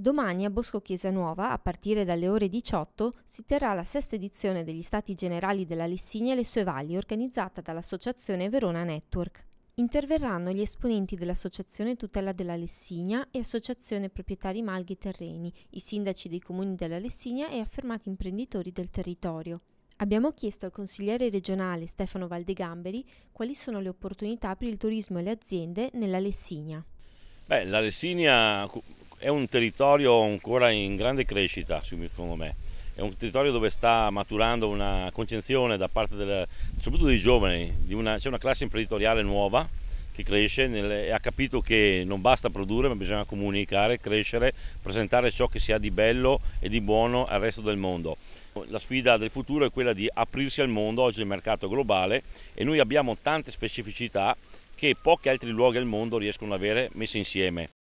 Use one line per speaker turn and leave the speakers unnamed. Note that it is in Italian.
Domani a Bosco Chiesa Nuova, a partire dalle ore 18, si terrà la sesta edizione degli Stati Generali della Lessinia e le sue valli, organizzata dall'Associazione Verona Network. Interverranno gli esponenti dell'Associazione Tutela della Lessinia e Associazione Proprietari Malghi Terreni, i sindaci dei comuni della Lessinia e affermati imprenditori del territorio. Abbiamo chiesto al consigliere regionale Stefano Valdegamberi quali sono le opportunità per il turismo e le aziende nella Lessinia.
Beh, la Lessinia è un territorio ancora in grande crescita, secondo me. È un territorio dove sta maturando una concezione da parte del, soprattutto dei giovani, c'è una classe imprenditoriale nuova che cresce nel, e ha capito che non basta produrre ma bisogna comunicare, crescere, presentare ciò che si ha di bello e di buono al resto del mondo. La sfida del futuro è quella di aprirsi al mondo, oggi è il mercato globale e noi abbiamo tante specificità che pochi altri luoghi al mondo riescono ad avere messe insieme.